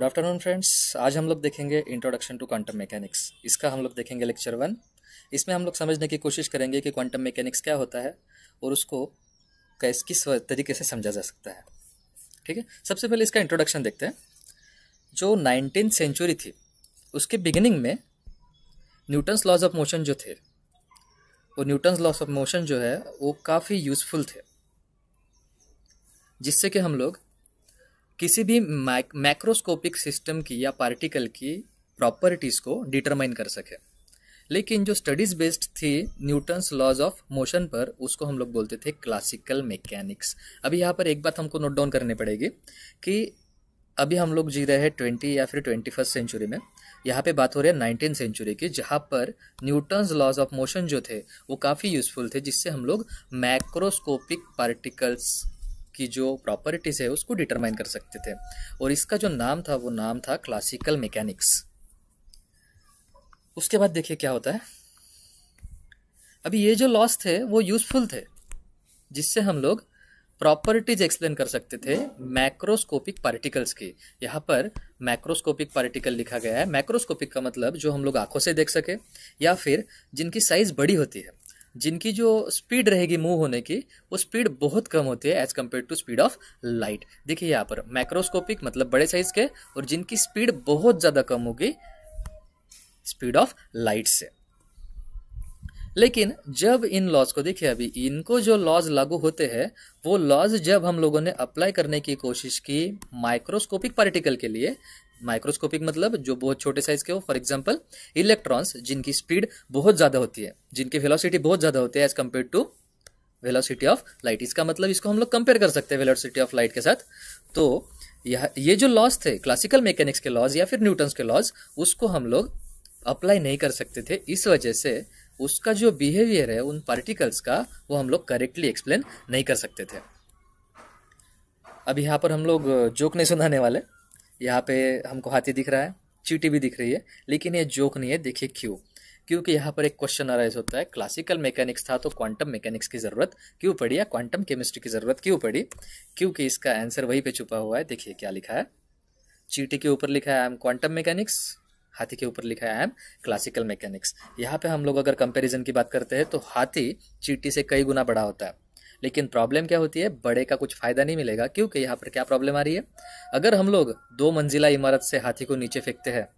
good afternoon friends आज हम लोग देखेंगे इंट्रोडक्शन टू क्वांटम मैकेनिक्स इसका हम लोग देखेंगे लेक्चर वन इसमें हम लोग समझने की कोशिश करेंगे कि क्वांटम मैकेनिक्स क्या होता है और उसको कैस किस तरीके से समझा जा सकता है ठीक है सबसे पहले इसका इंट्रोडक्शन देखते हैं जो नाइनटीन सेंचुरी थी उसके बिगिनिंग में न्यूटन्स लॉज ऑफ मोशन जो थे और न्यूटन्स लॉज ऑफ मोशन जो है वो काफ़ी यूज़फुल थे जिससे कि हम लोग किसी भी मैक मैक्रोस्कोपिक सिस्टम की या पार्टिकल की प्रॉपर्टीज को डिटरमाइन कर सके लेकिन जो स्टडीज बेस्ड थी न्यूटन्स लॉज ऑफ मोशन पर उसको हम लोग बोलते थे क्लासिकल मैकेनिक्स अभी यहाँ पर एक बात हमको नोट डाउन करनी पड़ेगी कि अभी हम लोग जी रहे हैं ट्वेंटी या फिर ट्वेंटी फर्स्ट सेंचुरी में यहाँ पे बात हो रही है नाइनटीन सेंचुरी की जहाँ पर न्यूटन्स लॉज ऑफ मोशन जो थे वो काफ़ी यूजफुल थे जिससे हम लोग मैक्रोस्कोपिक पार्टिकल्स की जो प्रॉपर्टीज़ है उसको डिटरमाइन कर सकते थे और इसका जो नाम था वो नाम था क्लासिकल मैकेनिक्स उसके बाद देखिए क्या होता है अभी ये जो लॉस थे वो यूज़फुल थे जिससे हम लोग प्रॉपर्टीज एक्सप्लेन कर सकते थे मैक्रोस्कोपिक पार्टिकल्स की यहाँ पर मैक्रोस्कोपिक पार्टिकल लिखा गया है मैक्रोस्कोपिक का मतलब जो हम लोग आंखों से देख सके या फिर जिनकी साइज़ बड़ी होती है जिनकी जो स्पीड रहेगी मूव होने की वो स्पीड बहुत कम होती है as compare to speed of light देखिए यहाँ पर माइक्रोस्कोपिक मतलब बड़े साइज के और जिनकी स्पीड बहुत ज़्यादा कम होगी स्पीड ऑफ लाइट से लेकिन जब इन लॉज को देखिए अभी इनको जो लॉज लागू होते हैं वो लॉज जब हम लोगों ने अप्लाई करने की कोशिश की माइक्रोस्कोपिक पार्टिकल के लिए माइक्रोस्कोपिक मतलब जो बहुत छोटे साइज के हो फॉर एग्जाम्पल इलेक्ट्रॉन्स जिनकी स्पीड बहुत ज़्यादा होती है जिनकी वेलोसिटी बहुत ज़्यादा होती है as compare to velocity of light इसका मतलब इसको हम लोग कंपेयर कर सकते हैं वेलोसिटी ऑफ लाइट के साथ तो यह ये जो लॉज थे क्लासिकल मैकेनिक्स के लॉज या फिर न्यूटन्स के लॉज उसको हम लोग अप्लाई नहीं कर सकते थे इस वजह से उसका जो बिहेवियर है उन पार्टिकल्स का वो हम लोग करेक्टली एक्सप्लेन नहीं कर सकते थे अब यहाँ पर हम लोग जोक नहीं सुनाने वाले यहाँ पे हमको हाथी दिख रहा है चीटी भी दिख रही है लेकिन ये जोक नहीं है देखिए क्यों क्योंकि यहाँ पर एक क्वेश्चन अराइज होता है क्लासिकल मैकेनिक्स था तो क्वांटम मैकेनिक्स की ज़रूरत क्यों पड़ी या क्वांटम केमिस्ट्री की ज़रूरत क्यों पड़ी क्योंकि इसका आंसर वहीं पे छुपा हुआ है देखिए क्या लिखा है चीटी के ऊपर लिखा है आई एम क्वांटम मैकेनिक्स हाथी के ऊपर लिखा है आई एम क्लासिकल मैकेनिक्स यहाँ पे हम लोग अगर कंपेरिजन की बात करते हैं तो हाथी चीटी से कई गुना बड़ा होता है लेकिन प्रॉब्लम क्या होती है बड़े का कुछ फ़ायदा नहीं मिलेगा क्योंकि यहाँ पर क्या प्रॉब्लम आ रही है अगर हम लोग दो मंजिला इमारत से हाथी को नीचे फेंकते हैं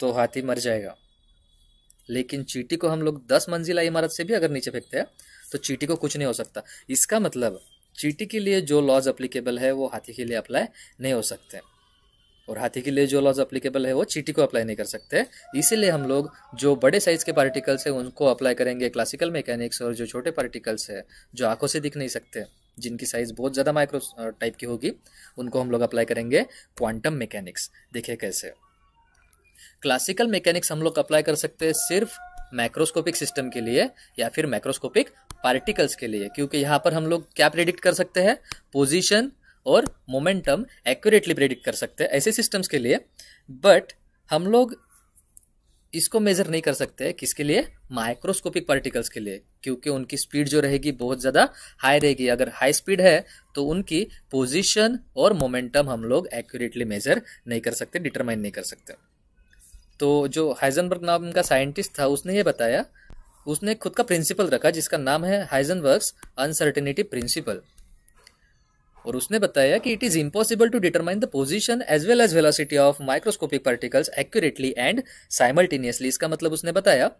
तो हाथी मर जाएगा लेकिन चीटी को हम लोग दस मंजिला इमारत से भी अगर नीचे फेंकते हैं तो चीटी को कुछ नहीं हो सकता इसका मतलब चीटी के लिए जो लॉज अप्लीकेबल है वो हाथी के लिए अप्लाई नहीं हो सकते और हाथी के लिए जो लॉज अप्लीकेबल है वो चीटी को अप्लाई नहीं कर सकते इसीलिए हम लोग जो बड़े साइज के पार्टिकल्स हैं उनको अप्लाई करेंगे क्लासिकल मैकेनिक्स और जो छोटे पार्टिकल्स है जो आंखों से दिख नहीं सकते जिनकी साइज़ बहुत ज़्यादा माइक्रो टाइप की होगी उनको हम लोग अप्लाई करेंगे क्वांटम मैकेनिक्स देखिए कैसे क्लासिकल मैकेनिक्स हम लोग अप्लाई कर सकते हैं सिर्फ माइक्रोस्कोपिक सिस्टम के लिए या फिर माइक्रोस्कोपिक पार्टिकल्स के लिए क्योंकि यहां पर हम लोग क्या प्रिडिक्ट कर सकते हैं पोजीशन और मोमेंटम एक्यूरेटली प्रेडिक्ट कर सकते हैं ऐसे सिस्टम्स के लिए बट हम लोग इसको मेजर नहीं कर सकते किसके लिए माइक्रोस्कोपिक पार्टिकल्स के लिए क्योंकि उनकी स्पीड जो रहेगी बहुत ज़्यादा हाई रहेगी अगर हाई स्पीड है तो उनकी पोजीशन और मोमेंटम हम लोग एक्यूरेटली मेजर नहीं कर सकते डिटरमाइन नहीं कर सकते तो जो हाइजनबर्ग नाम का साइंटिस्ट था उसने ये बताया उसने खुद का प्रिंसिपल रखा जिसका नाम है हाइजनबर्ग्स अनसर्टेनिटी प्रिंसिपल और उसने बताया कि it is impossible to determine the position as well as velocity of microscopic particles accurately and simultaneously इसका मतलब उसने बताया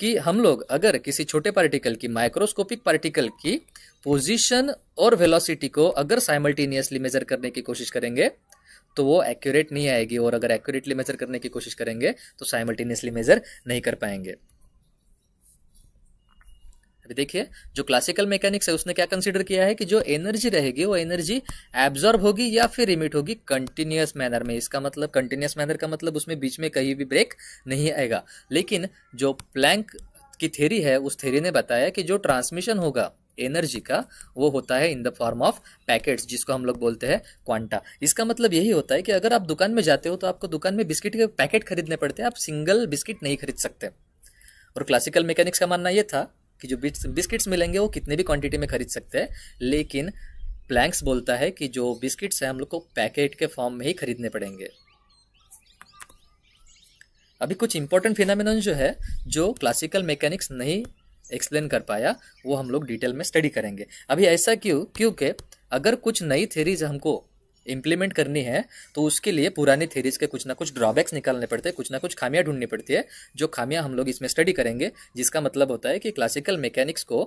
कि हम लोग अगर किसी छोटे पार्टिकल की माइक्रोस्कोपिक पार्टिकल की पोजिशन और वेलोसिटी को अगर साइमल्टेनियसली मेजर करने की कोशिश करेंगे तो वो एक्यूरेट नहीं आएगी और अगर एक्यूरेटली मेजर करने की कोशिश करेंगे तो साइमल्टेनियसली मेजर नहीं कर पाएंगे अभी देखिए जो क्लासिकल मैकेनिक्स है उसने क्या कंसिडर किया है कि जो एनर्जी रहेगी वो एनर्जी एब्जॉर्ब होगी या फिर रिमिट होगी कंटिन्यूस मैनर में इसका मतलब कंटिन्यूस मैनर का मतलब उसमें बीच में कहीं भी ब्रेक नहीं आएगा लेकिन जो प्लैंक की थेरी है उस थेरी ने बताया कि जो ट्रांसमिशन होगा एनर्जी का वो होता है in the form of packets जिसको हम लोग बोलते हैं क्वांटा इसका मतलब यही होता है कि अगर आप दुकान में जाते हो तो आपको दुकान में बिस्किट के पैकेट खरीदने पड़ते हैं आप सिंगल बिस्किट नहीं खरीद सकते और क्लासिकल मैकेनिक्स का मानना ये था कि जो बिस्किट्स मिलेंगे वो कितने भी क्वांटिटी में खरीद सकते हैं लेकिन प्लैंक्स बोलता है कि जो बिस्किट्स हैं हम लोग को पैकेट के फॉर्म में ही खरीदने पड़ेंगे अभी कुछ इंपॉर्टेंट फिनामिन जो है जो क्लासिकल मैकेनिक्स नहीं एक्सप्लेन कर पाया वो हम लोग डिटेल में स्टडी करेंगे अभी ऐसा क्यों क्योंकि अगर कुछ नई थेरीज हमको इम्प्लीमेंट करनी है तो उसके लिए पुरानी थेरीज के कुछ ना कुछ ड्रॉबैक्स निकालने पड़ते हैं कुछ ना कुछ खामियाँ ढूंढनी पड़ती है जो खामियाँ हम लोग इसमें स्टडी करेंगे जिसका मतलब होता है कि क्लासिकल मैकेनिक्स को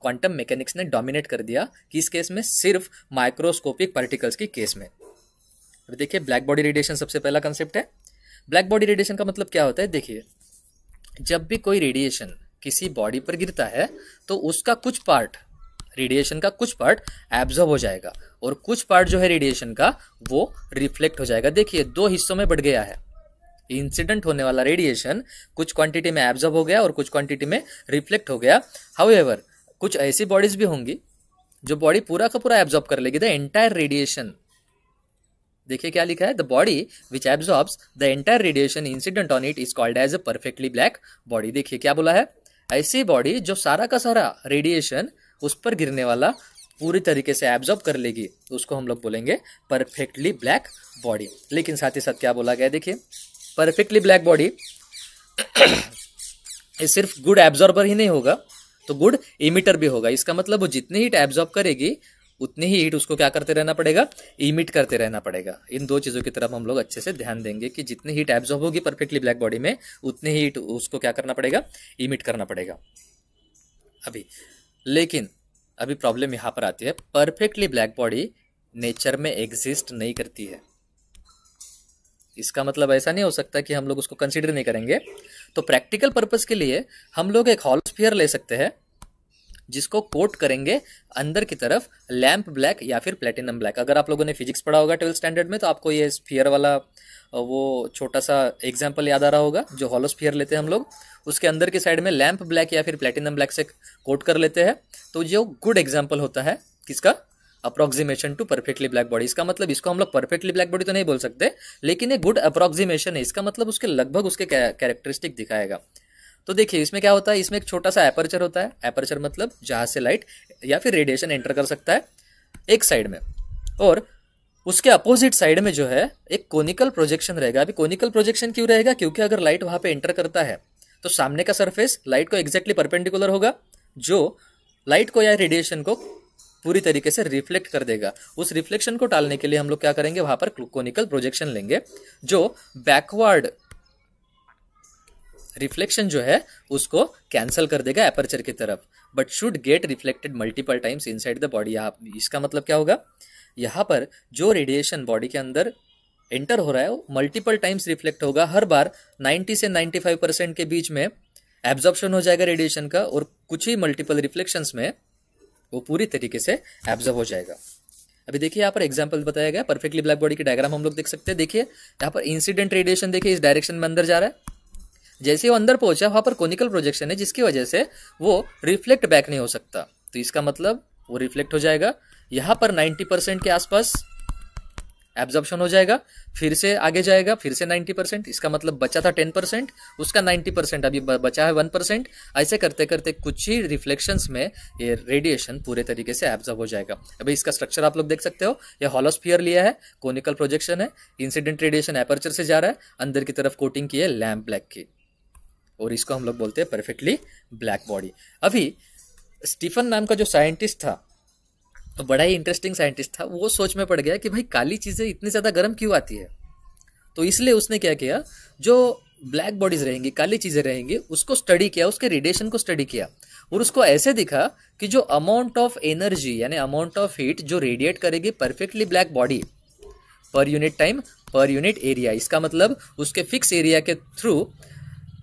क्वांटम मैकेनिक्स ने डोमिनेट कर दिया किस केस में सिर्फ माइक्रोस्कोपिक पार्टिकल्स की केस में अब देखिए ब्लैक बॉडी रेडिएशन सबसे पहला कंसेप्ट है ब्लैक बॉडी रेडिएशन का मतलब क्या होता है देखिए जब भी कोई रेडिएशन किसी बॉडी पर गिरता है तो उसका कुछ पार्ट रेडिएशन का कुछ पार्ट एब्जॉर्ब हो जाएगा और कुछ पार्ट जो है रेडिएशन का वो रिफ्लेक्ट हो जाएगा देखिए दो हिस्सों में बढ़ गया है इंसिडेंट होने वाला रेडिएशन कुछ क्वांटिटी में एब्जॉर्ब हो गया और कुछ क्वांटिटी में रिफ्लेक्ट हो गया हाउ कुछ ऐसी बॉडीज भी होंगी जो बॉडी पूरा का पूरा एब्जॉर्ब कर लेगी द एंटायर रेडिएशन देखिए क्या लिखा है the body which absorb the entire radiation incident on it is called as a perfectly black body देखिए क्या बोला है ऐसी बॉडी जो सारा का सारा रेडिएशन उस पर गिरने वाला पूरी तरीके से एब्जॉर्ब कर लेगी तो उसको हम लोग बोलेंगे परफेक्टली ब्लैक बॉडी लेकिन साथ ही साथ क्या बोला गया देखिए परफेक्टली ब्लैक बॉडी ये सिर्फ गुड एब्जॉर्बर ही नहीं होगा तो गुड इमिटर भी होगा इसका मतलब वो जितने हीट एब्जॉर्ब करेगी उतनी ही हीट उसको क्या करते रहना पड़ेगा इमिट करते रहना पड़ेगा इन दो चीज़ों की तरफ हम लोग अच्छे से ध्यान देंगे कि जितनी हीट एब्जॉर्ब होगी परफेक्टली ब्लैक बॉडी में उतनी हीट उसको क्या करना पड़ेगा इमिट करना पड़ेगा अभी लेकिन अभी प्रॉब्लम यहाँ पर आती है परफेक्टली ब्लैक बॉडी नेचर में एग्जिस्ट नहीं करती है इसका मतलब ऐसा नहीं हो सकता कि हम लोग उसको कंसिडर नहीं करेंगे तो प्रैक्टिकल पर्पज के लिए हम लोग एक हॉलोस्फियर ले सकते हैं जिसको कोट करेंगे अंदर की तरफ लैम्प ब्लैक या फिर प्लेटिनम ब्लैक अगर आप लोगों ने फिजिक्स पढ़ा होगा ट्वेल्थ स्टैंडर्ड में तो आपको ये स्फीयर वाला वो छोटा सा एग्जाम्पल याद आ रहा होगा जो हॉलो लेते हैं हम लोग उसके अंदर के साइड में लैम्प ब्लैक या फिर प्लेटिनम ब्लैक से कोट कर लेते हैं तो जो गुड एग्जाम्पल होता है किसका approximation to perfectly black body इसका मतलब इसको हम लोग परफेक्टली ब्लैक बॉडी तो नहीं बोल सकते लेकिन ये गुड अप्रोक्सीमेशन है इसका मतलब उसके लगभग उसके कैरेक्टरिस्टिक दिखाएगा तो देखिए इसमें क्या होता है इसमें एक छोटा सा एपर्चर होता है एपर्चर मतलब जहाँ से लाइट या फिर रेडिएशन एंटर कर सकता है एक साइड में और उसके अपोजिट साइड में जो है एक कोनिकल प्रोजेक्शन रहेगा अभी कोनिकल प्रोजेक्शन क्यों रहेगा क्योंकि अगर लाइट वहाँ पे एंटर करता है तो सामने का सरफेस लाइट को एग्जैक्टली परपेंडिकुलर होगा जो लाइट को या रेडिएशन को पूरी तरीके से रिफ्लेक्ट कर देगा उस रिफ्लेक्शन को टालने के लिए हम लोग क्या करेंगे वहां पर कोनिकल प्रोजेक्शन लेंगे जो बैकवर्ड रिफ्लेक्शन जो है उसको कैंसिल कर देगा एपर्चर की तरफ but should get reflected multiple times inside the body यहाँ इसका मतलब क्या होगा यहाँ पर जो रेडिएशन बॉडी के अंदर एंटर हो रहा है वो मल्टीपल टाइम्स रिफ्लेक्ट होगा हर बार 90 से 95 परसेंट के बीच में एब्जॉर्प्शन हो जाएगा रेडिएशन का और कुछ ही मल्टीपल रिफ्लेक्शंस में वो पूरी तरीके से एब्जॉर्व हो जाएगा अभी देखिए यहाँ पर एग्जाम्पल बताया गया परफेक्टली ब्लैक बॉडी की डायग्राम हम लोग देख सकते हैं देखिए यहाँ पर इंसिडेंट रेडिएशन देखिए इस डायरेक्शन में अंदर जा रहा है जैसे वो अंदर पहुंचा वहां पर कोनिकल प्रोजेक्शन है जिसकी वजह से वो रिफ्लेक्ट बैक नहीं हो सकता तो इसका मतलब वो रिफ्लेक्ट हो जाएगा यहां पर 90 परसेंट के आसपास एब्जॉर्प्शन हो जाएगा फिर से आगे जाएगा फिर से 90 परसेंट इसका मतलब बचा था 10 परसेंट उसका 90 परसेंट अभी बचा है 1 परसेंट ऐसे करते करते कुछ ही रिफ्लेक्शंस में ये रेडिएशन पूरे तरीके से एब्जॉर्ब हो जाएगा अभी इसका स्ट्रक्चर आप लोग देख सकते हो ये हॉलोस्फियर लिया है कोनिकल प्रोजेक्शन है इंसिडेंट रेडिएशन एपर्चर से जा रहा है अंदर की तरफ कोटिंग की है लैम्प ब्लैक की और इसको हम लोग बोलते हैं परफेक्टली ब्लैक बॉडी अभी स्टीफन नाम का जो साइंटिस्ट था तो बड़ा ही इंटरेस्टिंग साइंटिस्ट था वो सोच में पड़ गया कि भाई काली चीज़ें इतनी ज़्यादा गर्म क्यों आती है तो इसलिए उसने क्या किया जो ब्लैक बॉडीज रहेंगी काली चीज़ें रहेंगी उसको स्टडी किया उसके रेडिएशन को स्टडी किया और उसको ऐसे दिखा कि जो अमाउंट ऑफ एनर्जी यानी अमाउंट ऑफ हीट जो रेडिएट करेगी परफेक्टली ब्लैक बॉडी पर यूनिट टाइम पर यूनिट एरिया इसका मतलब उसके फिक्स एरिया के थ्रू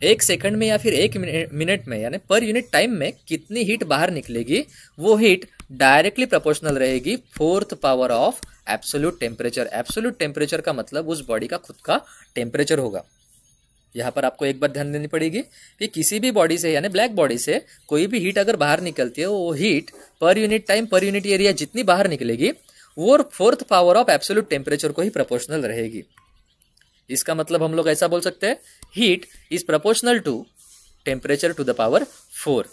एक सेकंड में या फिर एक मिनट में यानी पर यूनिट टाइम में कितनी हीट बाहर निकलेगी वो हीट डायरेक्टली प्रोपोर्शनल रहेगी fourth power of absolute temperature absolute temperature का मतलब उस बॉडी का खुद का टेम्परेचर होगा यहाँ पर आपको एक बात ध्यान देनी पड़ेगी कि किसी भी बॉडी से यानी ब्लैक बॉडी से कोई भी हीट अगर बाहर निकलती है वो हीट पर यूनिट टाइम पर यूनिट एरिया जितनी बाहर निकलेगी वो fourth power of absolute temperature को ही प्रपोर्शनल रहेगी इसका मतलब हम लोग ऐसा बोल सकते हैं heat is proportional to temperature to the power four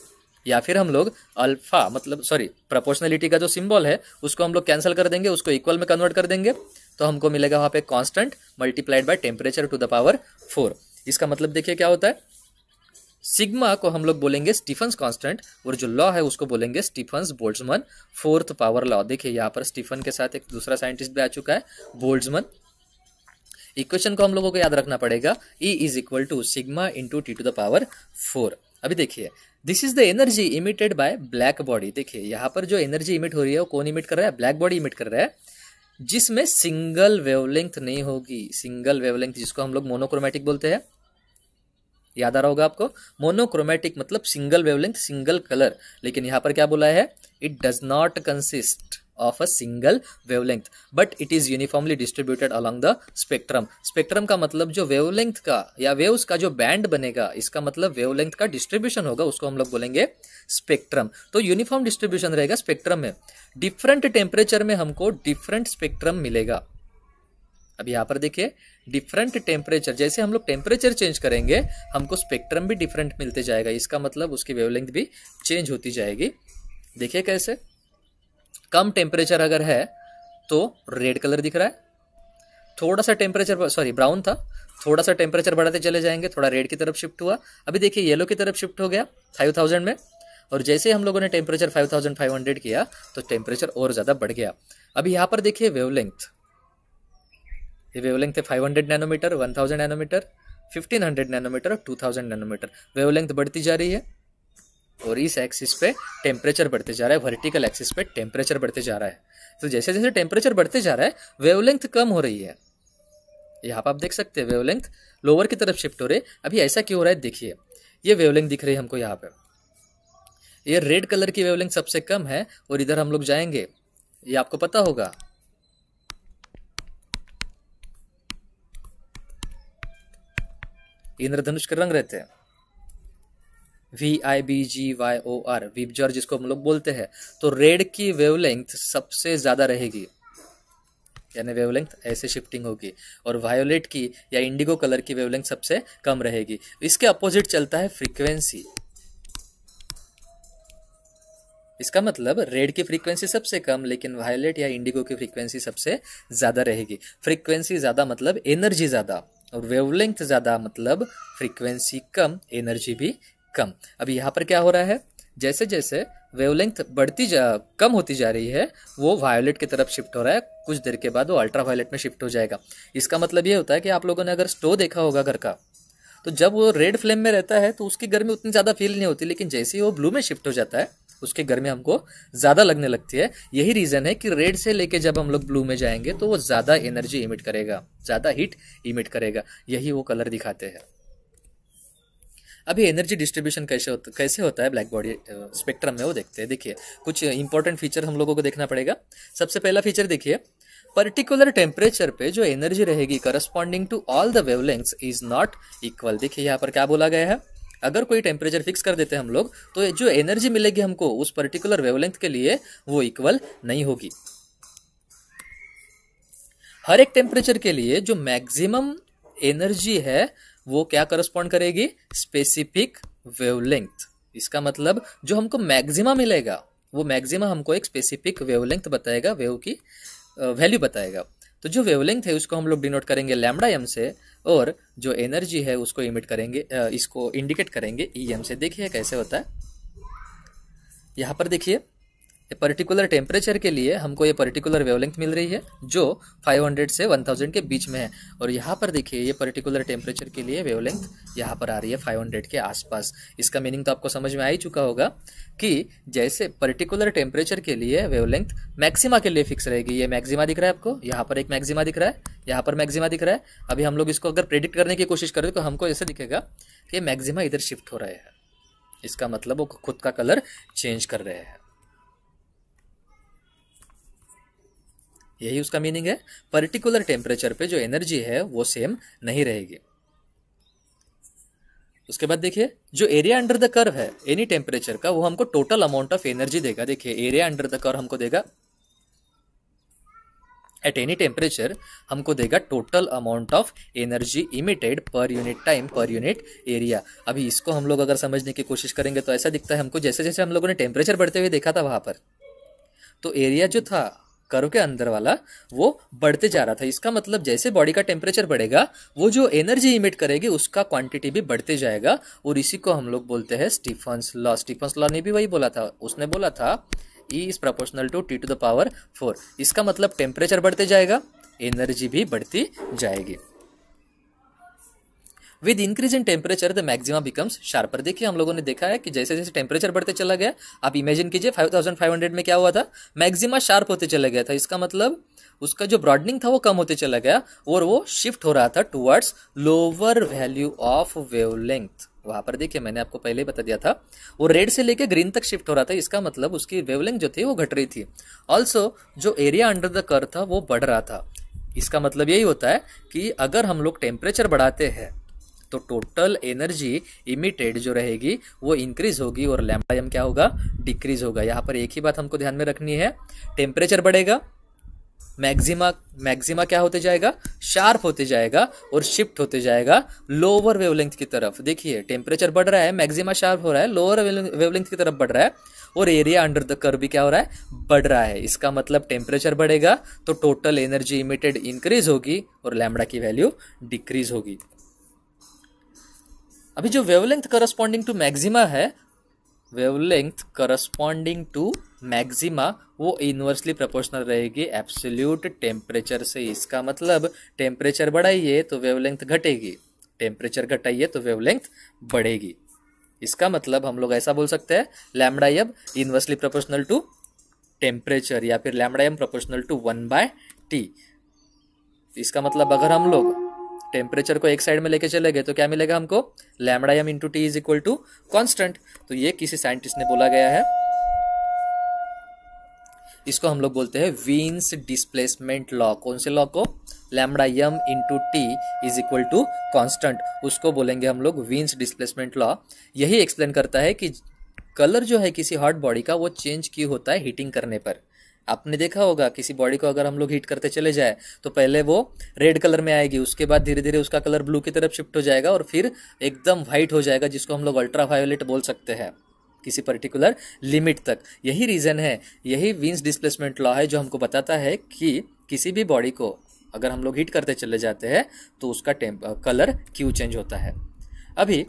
या फिर हम लोग अल्फा मतलब सॉरी प्रपोर्शनलिटी का जो सिंबल है उसको हम लोग कैंसिल कर देंगे उसको इक्वल में कन्वर्ट कर देंगे तो हमको मिलेगा वहाँ पे constant multiplied by temperature to the power four इसका मतलब देखिए क्या होता है सिग्मा को हम लोग बोलेंगे स्टीफन्स कांस्टेंट और जो लॉ है उसको बोलेंगे Stefan's Boltzmann fourth power law देखिए यहाँ पर स्टीफन के साथ एक दूसरा साइंटिस्ट भी आ चुका है बोल्ट्समन इक्वेशन को हम लोगों को याद रखना पड़ेगा E is equal to sigma into T to the power four अभी देखिए this is the energy emitted by black body देखिए यहां पर जो एनर्जी इमिट हो रही है वो कौन इमिट कर रहा है ब्लैक बॉडी इमिट कर रहा है जिसमें सिंगल वेवलेंथ नहीं होगी सिंगल वेवलेंथ जिसको हम लोग मोनोक्रोमेटिक बोलते हैं याद आ रहा होगा आपको मोनोक्रोमेटिक मतलब सिंगल वेवलेंथ सिंगल कलर लेकिन यहां पर क्या बोला है it does not consist of a single wavelength but it is uniformly distributed along the spectrum spectrum का मतलब जो वेवलेंथ का या वेव्स का जो बैंड बनेगा इसका मतलब वेवलेंथ का डिस्ट्रीब्यूशन होगा उसको हम लोग बोलेंगे स्पेक्ट्रम तो यूनिफॉर्म डिस्ट्रीब्यूशन रहेगा स्पेक्ट्रम में डिफरेंट टेम्परेचर में हमको डिफरेंट स्पेक्ट्रम मिलेगा अब यहां पर देखिए डिफरेंट टेम्परेचर जैसे हम लोग टेम्परेचर चेंज करेंगे हमको स्पेक्ट्रम भी डिफरेंट मिलते जाएगा इसका मतलब उसकी वेवलेंथ भी चेंज होती जाएगी देखिए कैसे कम टेम्परेचर अगर है तो रेड कलर दिख रहा है थोड़ा सा टेम्परेचर सॉरी ब्राउन था थोड़ा सा टेम्परेचर बढ़ाते चले जाएंगे थोड़ा रेड की तरफ शिफ्ट हुआ अभी देखिए येलो की तरफ शिफ्ट हो गया फाइव थाउजेंड में और जैसे हम लोगों ने temperature five thousand five hundred किया तो टेम्परेचर और ज़्यादा बढ़ गया अभी यहाँ पर देखिए वेवलेंथ ये वेवलेंथ है five hundred nanometer one thousand nanometer fifteen hundred nanometer और टू थाउजेंड नैनोमीटर वेवलेंथ बढ़ती जा रही है और इस एक्सिस पे टेम्परेचर बढ़ते जा रहा है वर्टिकल एक्सिस पे टेम्परेचर बढ़ते जा रहा है तो जैसे जैसे टेम्परेचर बढ़ते जा रहा है वेवलेंथ कम हो रही है यहाँ पर आप देख सकते हैं वेवलेंथ लोअर की तरफ शिफ्ट हो रही है अभी ऐसा क्यों हो रहा है देखिए ये वेवलेंथ दिख रही है हमको यहाँ पे ये रेड कलर की वेवलेंथ सबसे कम है और इधर हम लोग जाएंगे ये आपको पता होगा इंद्रधनुष के रंग रहते हैं V I B G Y O R VIBGYOR जिसको हम लोग बोलते हैं तो रेड की वेवलेंथ सबसे ज़्यादा रहेगी यानी वेवलेंथ ऐसे शिफ्टिंग होगी और वायोलेट की या इंडिगो कलर की वेवलेंथ सबसे कम रहेगी इसके अपोजिट चलता है फ्रीक्वेंसी इसका मतलब रेड की फ्रीक्वेंसी सबसे कम लेकिन वायोलेट या इंडिगो की फ्रीक्वेंसी सबसे ज़्यादा रहेगी फ्रीक्वेंसी ज़्यादा मतलब एनर्जी ज़्यादा और वेवलेंथ ज़्यादा मतलब फ्रीक्वेंसी कम एनर्जी भी कम अभी यहाँ पर क्या हो रहा है जैसे जैसे वेवलेंथ बढ़ती जा कम होती जा रही है वो वायोलेट की तरफ शिफ्ट हो रहा है कुछ देर के बाद वो अल्ट्रा वायोलेट में शिफ्ट हो जाएगा इसका मतलब ये होता है कि आप लोगों ने अगर स्टोव देखा होगा घर का तो जब वो रेड फ्लेम में रहता है तो उसकी गर्मी उतनी ज़्यादा फील नहीं होती लेकिन जैसे ही वो ब्लू में शिफ्ट हो जाता है उसकी गर्मी हमको ज़्यादा लगने लगती है यही रीज़न है कि रेड से लेके जब हम लोग ब्लू में जाएंगे तो वो ज़्यादा एनर्जी इमिट करेगा ज़्यादा हीट इमिट करेगा यही वो कलर दिखाते हैं अभी एनर्जी डिस्ट्रीब्यूशन कैसे होता कैसे होता है ब्लैक बॉडी स्पेक्ट्रम में वो देखते हैं देखिए कुछ इंपॉर्टेंट फीचर हम लोगों को देखना पड़ेगा सबसे पहला फीचर देखिए पर्टिकुलर टेम्परेचर पे जो एनर्जी रहेगी corresponding to all the wavelengths is not equal देखिए यहाँ पर क्या बोला गया है अगर कोई टेम्परेचर फिक्स कर देते हैं हम लोग तो जो एनर्जी मिलेगी हमको उस पर्टिकुलर वेवलेंथ के लिए वो इक्वल नहीं होगी हर एक टेम्परेचर के लिए जो मैक्सिमम एनर्जी है वो क्या करस्पॉन्ड करेगी स्पेसिफिक वेवलेंथ इसका मतलब जो हमको मैक्सिमा मिलेगा वो मैक्सिमा हमको एक स्पेसिफिक वेवलेंथ बताएगा वेव की वैल्यू बताएगा तो जो वेवलेंथ है उसको हम लोग डिनोट करेंगे लैमडा एम से और जो एनर्जी है उसको इमिट करेंगे इसको इंडिकेट करेंगे ई e एम से देखिए कैसे होता है यहाँ पर देखिए पर्टिकुलर टेम्परेचर के लिए हमको ये पर्टिकुलर वेवलेंथ मिल रही है जो 500 से 1000 के बीच में है और यहाँ पर देखिए ये पर्टिकुलर टेम्परेचर के लिए वेवलेंथ यहाँ पर आ रही है 500 के आसपास इसका मीनिंग तो आपको समझ में आ ही चुका होगा कि जैसे पर्टिकुलर टेम्परेचर के लिए वेवलेंथ मैक्सिमा के लिए फिक्स रहेगी ये मैक्सिमा दिख रहा है आपको यहाँ पर एक मैक्सिमा दिख रहा है यहाँ पर मैक्सिमा दिख रहा है अभी हम लोग इसको अगर प्रिडिक्ट करने की कोशिश करें तो हमको ऐसे दिखेगा कि मैक्सिमा इधर शिफ्ट हो रहे हैं इसका मतलब वो खुद का कलर चेंज कर रहे हैं यही उसका मीनिंग है पर्टिकुलर टेम्परेचर पे जो एनर्जी है वो सेम नहीं रहेगी उसके बाद देखिए जो एरिया अंडर द कर्व है एनी टेम्परेचर का वो हमको टोटल अमाउंट ऑफ एनर्जी देगा देखिए एरिया अंडर द कर्व हमको देगा एट एनी टेम्परेचर हमको देगा total amount of energy emitted पर यूनिट टाइम पर यूनिट एरिया अभी इसको हम लोग अगर समझने की कोशिश करेंगे तो ऐसा दिखता है हमको जैसे जैसे हम लोगों ने टेम्परेचर बढ़ते हुए देखा था वहां पर तो एरिया जो था करो के अंदर वाला वो बढ़ते जा रहा था इसका मतलब जैसे बॉडी का टेम्परेचर बढ़ेगा वो जो एनर्जी इमिट करेगी उसका क्वांटिटी भी बढ़ते जाएगा और इसी को हम लोग बोलते हैं स्टीफन्स लॉ स्टीफन्स लॉ ने भी वही बोला था उसने बोला था E is proportional to T to the power four इसका मतलब टेम्परेचर बढ़ते जाएगा एनर्जी भी बढ़ती जाएगी with increase in temperature the maximum becomes sharper देखिए हम लोगों ने देखा है कि जैसे जैसे टेम्परेचर बढ़ते चला गया आप इमेजिन कीजिए 5500 में क्या हुआ था मैक्सिमा शार्प होते चला गया था इसका मतलब उसका जो ब्रॉडनिंग था वो कम होते चला गया और वो शिफ्ट हो रहा था towards lower value of wave वहां पर देखिए मैंने आपको पहले ही बता दिया था वो रेड से लेकर ग्रीन तक शिफ्ट हो रहा था इसका मतलब उसकी वेवलेंथ जो थी वो घट रही थी ऑल्सो जो एरिया अंडर द कर था वो बढ़ रहा था इसका मतलब यही होता है कि अगर हम लोग टेम्परेचर बढ़ाते हैं तो टोटल एनर्जी इमिटेड जो रहेगी वो इंक्रीज होगी और लैम्डा एम क्या होगा डिक्रीज होगा यहाँ पर एक ही बात हमको ध्यान में रखनी है टेम्परेचर बढ़ेगा मैक्सिमा मैक्सिमा क्या होते जाएगा शार्प होते जाएगा और शिफ्ट होते जाएगा लोअर वेवलेंथ की तरफ देखिए टेम्परेचर बढ़ रहा है मैक्सिमा शार्प हो रहा है लोअर वेवलेंथ की तरफ बढ़ रहा है और एरिया अंडर द कर भी क्या हो रहा है बढ़ रहा है इसका मतलब टेम्परेचर बढ़ेगा तो टोटल एनर्जी इमिटेड इंक्रीज होगी और लैमडा की वैल्यू डिक्रीज होगी अभी जो वेवलेंथ करस्पॉन्डिंग टू मैक्सिमा है वेवलेंथ करस्पॉन्डिंग टू मैक्सिमा वो इन्वर्सली प्रोपोर्शनल रहेगी एब्सोल्यूट टेम्परेचर से इसका मतलब टेम्परेचर बढ़ाइए तो वेवलेंथ घटेगी टेम्परेचर घटाइए तो वेवलेंथ बढ़ेगी इसका मतलब हम लोग ऐसा बोल सकते हैं लैमडा यब इन्वर्सली प्रोपोर्शनल टू टेम्परेचर या फिर lambda M proportional to one by T इसका मतलब अगर हम लोग टेम्परेचर को एक साइड में लेके चले गए तो क्या मिलेगा हमको lambda M into T is equal to constant तो ये किसी साइंटिस्ट ने बोला गया है इसको हम लोग बोलते हैं वीन्स डिस्प्लेसमेंट लॉ कौन से लॉ को lambda M into T is equal to constant उसको बोलेंगे हम लोग वीन्स डिस्प्लेसमेंट लॉ यही एक्सप्लेन करता है कि कलर जो है किसी हॉट बॉडी का वो चेंज क्यों होता है हीटिंग करने पर आपने देखा होगा किसी बॉडी को अगर हम लोग हीट करते चले जाए तो पहले वो रेड कलर में आएगी उसके बाद धीरे धीरे उसका कलर ब्लू की तरफ शिफ्ट हो जाएगा और फिर एकदम व्हाइट हो जाएगा जिसको हम लोग अल्ट्रा वायोलेट बोल सकते हैं किसी पर्टिकुलर लिमिट तक यही रीज़न है यही विंस डिस्प्लेसमेंट लॉ है जो हमको बताता है कि किसी भी बॉडी को अगर हम लोग हीट करते चले जाते हैं तो उसका टेम्प कलर क्यों चेंज होता है अभी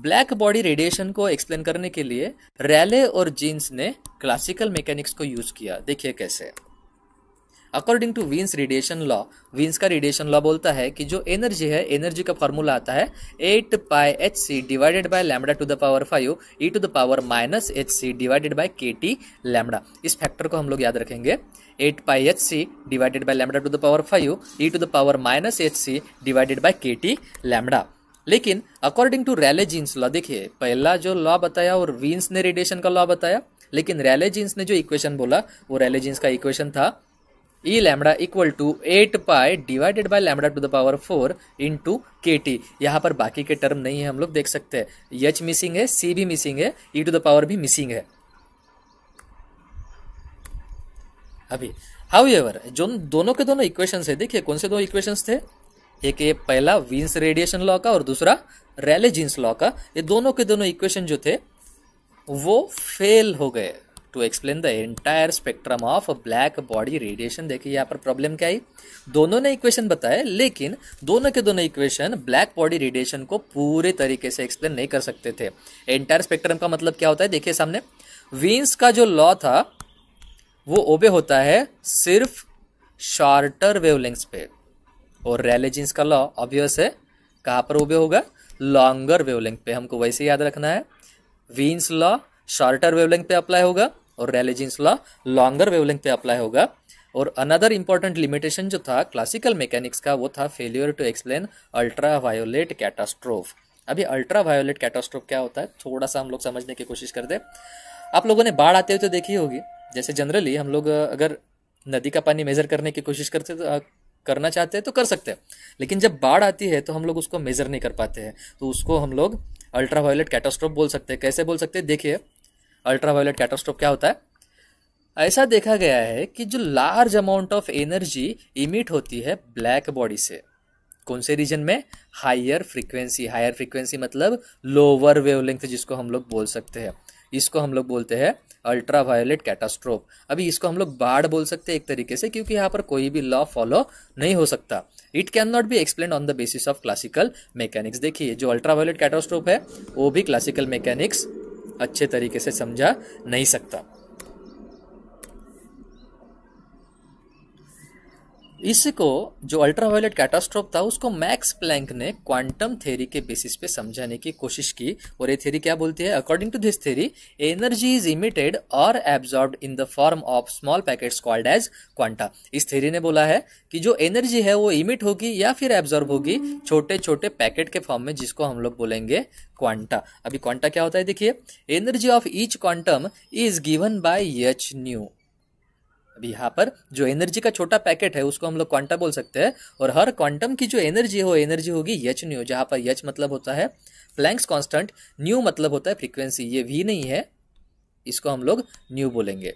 ब्लैक बॉडी रेडिएशन को एक्सप्लेन करने के लिए रैले और जीन्स ने क्लासिकल मैकेनिक्स को यूज किया देखिए कैसे according to Wien's radiation law Wien's का रेडिएशन लॉ बोलता है कि जो एनर्जी है एनर्जी का फॉर्मूला आता है eight pi H C divided by lambda to the power five E to the power minus H C divided by के टी लैमडा इस फैक्टर को हम लोग याद रखेंगे eight pi H C divided by lambda to the power five E to the power minus H C divided by के T lambda लेकिन according to Rayleigh Jeans law देखिए पहला जो लॉ बताया और वीन्स ने रेडिएशन का लॉ बताया लेकिन रैले जीन्स ने जो इक्वेशन बोला वो रैले जीन्स का इक्वेशन था E lambda equal to eight pi divided by lambda to the power four into K T यहाँ पर बाकी के टर्म नहीं है हम लोग देख सकते हैं एच मिसिंग है सी भी मिसिंग है ई टू द पावर भी मिसिंग है अभी हाउ एवर जो दोनों के दोनों इक्वेशन है देखिए कौन से दो इक्वेशन थे एक ये पहला विंस रेडिएशन लॉ का और दूसरा रैले जींस लॉ का ये दोनों के दोनों इक्वेशन जो थे वो फेल हो गए to explain the entire spectrum of black body radiation देखिए यहाँ पर प्रॉब्लम क्या आई दोनों ने इक्वेशन बताए लेकिन दोनों के दोनों इक्वेशन ब्लैक बॉडी रेडिएशन को पूरे तरीके से एक्सप्लेन नहीं कर सकते थे एंटायर स्पेक्ट्रम का मतलब क्या होता है देखिए सामने विंस का जो लॉ था वो ओबे होता है सिर्फ शॉर्टर वेवलेंग्स पे और रैले जींस का लॉ ऑब्वियस है कहाँ पर ओबे होगा लॉन्गर वेवलेंथ पे हमको वैसे याद रखना है वीन्स लॉ शॉर्टर वेवलेंथ पे अप्लाई होगा और Rayleigh Jeans law longer wavelength पे अप्लाई होगा और अनदर इंपॉर्टेंट लिमिटेशन जो था क्लासिकल मैकेनिक्स का वो था failure to explain ultraviolet catastrophe अभी अल्ट्रा वायोलेट कैटास्ट्रोफ क्या होता है थोड़ा सा हम लोग समझने की कोशिश करते आप लोगों ने बाढ़ आते हुए तो देखी होगी जैसे जनरली हम लोग अगर नदी का पानी मेजर करने की कोशिश करते तो करना चाहते हैं तो कर सकते हैं लेकिन जब बाढ़ आती है तो हम लोग उसको मेज़र नहीं कर पाते हैं तो उसको हम लोग अल्ट्रा वायलेट कैटोस्ट्रोप बोल सकते हैं कैसे बोल सकते हैं देखिए अल्ट्रा वायलेट कैटोस्ट्रोप क्या होता है ऐसा देखा गया है कि जो large amount of energy emit होती है ब्लैक बॉडी से कौन से रीजन में हायर फ्रीक्वेंसी हायर फ्रीक्वेंसी मतलब लोअर वेवलेंथ जिसको हम लोग बोल सकते हैं इसको हम लोग बोलते हैं अल्ट्रा वायोलेट कैटास्ट्रोप अभी इसको हम लोग बाढ़ बोल सकते हैं एक तरीके से क्योंकि यहाँ पर कोई भी लॉ फॉलो नहीं हो सकता it can not be explain on the basis of classical mechanics देखिए जो अल्ट्रा वायोलेट कैटास्ट्रोप है वो भी क्लासिकल मैकेनिक्स अच्छे तरीके से समझा नहीं सकता इसको जो अल्ट्रावायलेट कैटास्ट्रोप था उसको मैक्स प्लैंक ने क्वांटम थ्योरी के बेसिस पे समझाने की कोशिश की और ये थ्योरी क्या बोलती है according to this theory energy is emitted और absorb in the form of small packets called as quanta इस थ्योरी ने बोला है कि जो एनर्जी है वो इमिट होगी या फिर एब्जॉर्ब होगी छोटे छोटे पैकेट के फॉर्म में जिसको हम लोग बोलेंगे क्वांटा अभी क्वांटा क्या होता है देखिए energy of each quantum is given by H nu यहाँ पर जो एनर्जी का छोटा पैकेट है उसको हम लोग क्वांटा बोल सकते हैं और हर क्वांटम की जो एनर्जी हो एनर्जी होगी यच न्यू जहाँ पर यच मतलब होता है प्लैंक्स कॉन्स्टेंट न्यू मतलब होता है फ्रीक्वेंसी ये वी नहीं है इसको हम लोग न्यू बोलेंगे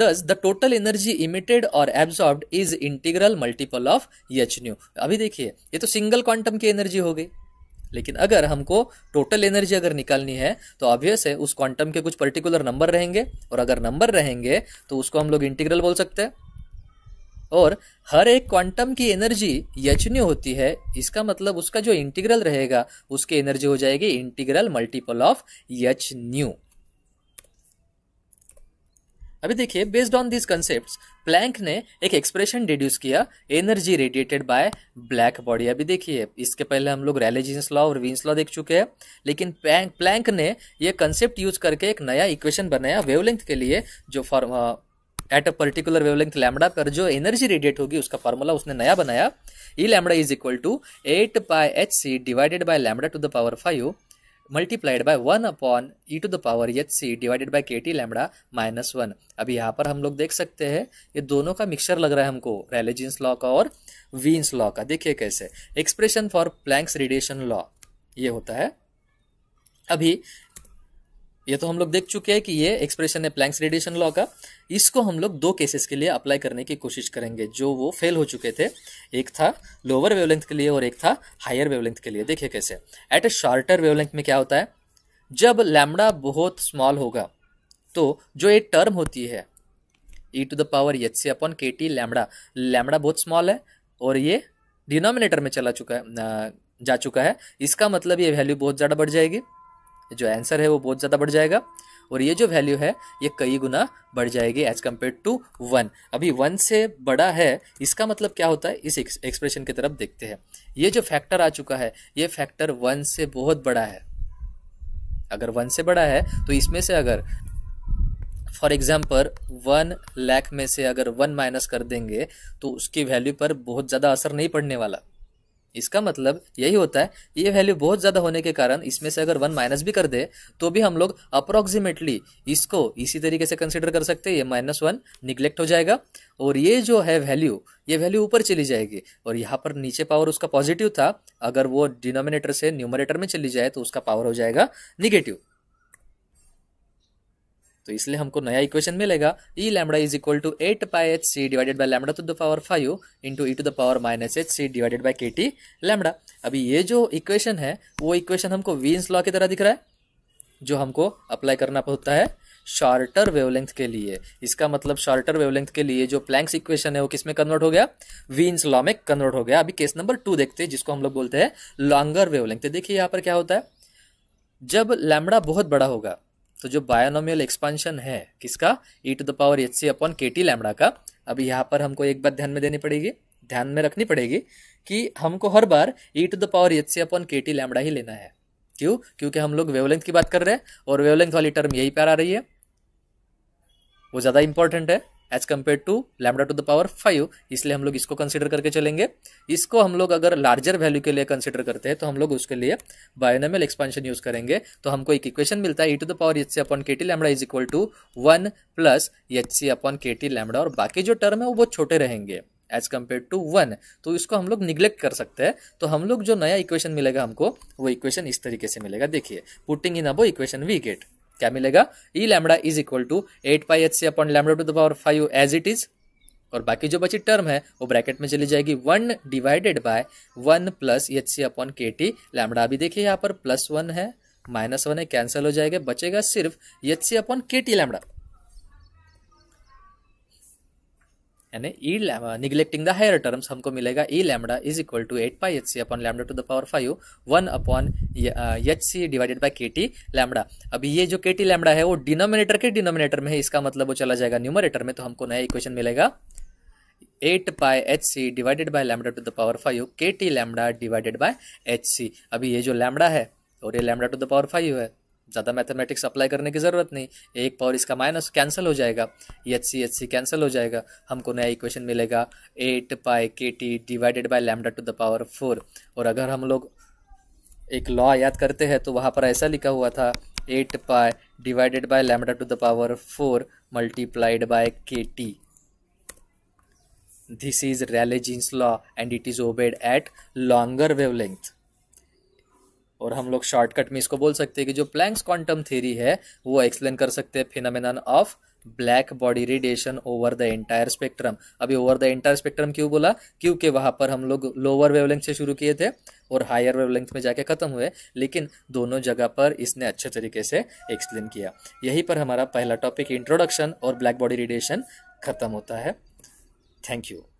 thus the total energy emitted और absorb is integral multiple of h nu अभी देखिए ये तो सिंगल क्वांटम की एनर्जी हो गई लेकिन अगर हमको टोटल एनर्जी अगर निकालनी है तो ऑब्वियस है उस क्वांटम के कुछ पर्टिकुलर नंबर रहेंगे और अगर नंबर रहेंगे तो उसको हम लोग इंटीग्रल बोल सकते हैं और हर एक क्वांटम की एनर्जी यचनी होती है इसका मतलब उसका जो इंटीग्रल रहेगा उसकी एनर्जी हो जाएगी integral multiple of h nu अभी देखिए based on this concept Planck ने एक एक्सप्रेशन डिड्यूस किया energy radiated by black body अभी देखिए इसके पहले हम लोग रैलेजिन्स लॉ और विंस लॉ देख चुके हैं लेकिन प्लैंक प्लैंक ने यह कंसेप्ट यूज करके एक नया इक्वेशन बनाया वेवलेंथ के लिए जो form at a particular wavelength lambda पर जो एनर्जी रेडिएट होगी उसका फॉर्मूला उसने नया बनाया E lambda is equal to eight by h C divided by lambda to the power five multiplied by one upon e to the power h C divided by के T lambda minus one अभी यहाँ पर हम लोग देख सकते हैं ये दोनों का मिक्सचर लग रहा है हमको रेलेजिन्स लॉ का और वीन्स लॉ का देखिए कैसे expression for Planck's radiation law ये होता है अभी ये तो हम लोग देख चुके हैं कि ये एक्सप्रेशन है प्लैंक्स रेडिएशन लॉ का इसको हम लोग दो केसेस के लिए अप्लाई करने की कोशिश करेंगे जो वो फेल हो चुके थे एक था लोअर वेवलेंथ के लिए और एक था हायर वेवलेंथ के लिए देखिए कैसे एट ए शॉर्टर वेवलेंथ में क्या होता है जब लैमडा बहुत स्मॉल होगा तो जो एक टर्म होती है ई to the power h c upon k T lambda lambda बहुत स्मॉल है और ये डिनोमिनेटर में चला चुका है जा चुका है इसका मतलब ये वैल्यू बहुत ज़्यादा बढ़ जाएगी जो आंसर है वो बहुत ज़्यादा बढ़ जाएगा और ये जो वैल्यू है ये कई गुना बढ़ जाएगी एज कम्पेयर टू वन अभी वन से बड़ा है इसका मतलब क्या होता है इस एक्सप्रेशन की तरफ देखते हैं ये जो फैक्टर आ चुका है ये फैक्टर वन से बहुत बड़ा है अगर वन से बड़ा है तो इसमें से अगर फॉर एग्जाम्पल वन लैख में से अगर वन माइनस कर देंगे तो उसकी वैल्यू पर बहुत ज़्यादा असर नहीं पड़ने वाला इसका मतलब यही होता है ये वैल्यू बहुत ज़्यादा होने के कारण इसमें से अगर वन माइनस भी कर दे तो भी हम लोग अप्रोक्सीमेटली इसको इसी तरीके से कंसिडर कर सकते हैं ये माइनस वन निग्लेक्ट हो जाएगा और ये जो है वैल्यू ये वैल्यू ऊपर चली जाएगी और यहाँ पर नीचे पावर उसका पॉजिटिव था अगर वो डिनोमिनेटर से न्यूमरेटर में चली जाए तो उसका पावर हो जाएगा निगेटिव तो इसलिए हमको नया इक्वेशन मिलेगा E lambda is equal to eight pi H C divided by lambda to the power five into e to the power minus H C divided by k T lambda अभी ये जो equation है वो equation हमको वीन्स law की तरह दिख रहा है जो हमको अप्लाई करना होता है शॉर्टर वेवलेंथ के लिए इसका मतलब शॉर्टर वेवलेंथ के लिए जो प्लैंक्स इक्वेशन है वो किसमें कन्वर्ट हो गया वीन्स लॉ में कन्वर्ट हो गया अभी केस नंबर टू देखते हैं जिसको हम लोग बोलते हैं लॉन्गर वेवलेंथ देखिए यहाँ पर क्या होता है जब लैमड़ा बहुत बड़ा होगा तो जो बायोनोमियल एक्सपांशन है किसका e to the power h c upon k T lambda का अभी यहाँ पर हमको एक बात ध्यान में देनी पड़ेगी ध्यान में रखनी पड़ेगी कि हमको हर बार e to the power h c upon k T lambda ही लेना है क्यों क्योंकि हम लोग वेवलेंथ की बात कर रहे हैं और वेवलेंथ वाली टर्म यही प्यार आ रही है वो ज़्यादा इंपॉर्टेंट है as compare to lambda to the power five इसलिए हम लोग इसको कंसिडर करके चलेंगे इसको हम लोग अगर लार्जर वैल्यू के लिए कंसिडर करते हैं तो हम लोग उसके लिए बायोनमल एक्सपांशन यूज करेंगे तो हमको एक इक्वेशन मिलता है ई to the power h c upon k T lambda is equal to one plus h c upon k T lambda और बाकी जो टर्म है वो बहुत छोटे रहेंगे एज कम्पेयर टू वन तो इसको हम लोग निग्लेक्ट कर सकते हैं तो हम लोग जो नया इक्वेशन मिलेगा हमको वो इक्वेशन इस तरीके से मिलेगा देखिए putting in above equation we get क्या मिलेगा E lambda is equal to eight pi H c upon lambda to the power five as it is और बाकी जो बची टर्म है वो ब्रैकेट में चली जाएगी one divided by one plus h c upon k T lambda अभी देखिए यहाँ पर प्लस वन है माइनस वन है कैंसिल हो जाएगा बचेगा सिर्फ h c upon k T lambda यानी ई द हायर टर्म्स हमको मिलेगा E lambda is equal to eight pi H c upon lambda to the power five one upon h C divided by k T lambda अभी ये जो के T lambda है वो डिनोमिनेटर के डिनोमिनेटर में है इसका मतलब वो चला जाएगा न्यूमरेटर में तो हमको नया इक्वेशन मिलेगा eight pi H C divided by lambda to the power five k T lambda divided by h c अभी ये जो लैमडा है और ये lambda to the power five है ज़्यादा मैथमेटिक्स अप्लाई करने की ज़रूरत नहीं एक पावर इसका माइनस कैंसिल हो जाएगा h c h c cancel हो जाएगा हमको नया इक्वेशन मिलेगा eight pi k T divided by lambda to the power four और अगर हम लोग एक लॉ याद करते हैं तो वहाँ पर ऐसा लिखा हुआ था eight pi divided by lambda to the power four multiplied by के T this is Rayleigh Jeans law and it is obeyed at longer wavelength और हम लोग शॉर्टकट में इसको बोल सकते हैं कि जो प्लैंक्स क्वांटम थ्योरी है वो एक्सप्लेन कर सकते हैं phenomenon of black body radiation over the entire spectrum अभी ओवर द एंटायर स्पेक्ट्रम क्यों बोला क्योंकि वहां पर हम लोग लोअर वेवलेंथ से शुरू किए थे और हायर वेवलेंथ में जाके ख़त्म हुए लेकिन दोनों जगह पर इसने अच्छे तरीके से एक्सप्लेन किया यहीं पर हमारा पहला टॉपिक इंट्रोडक्शन और ब्लैक बॉडी रेडिएशन ख़त्म होता है थैंक यू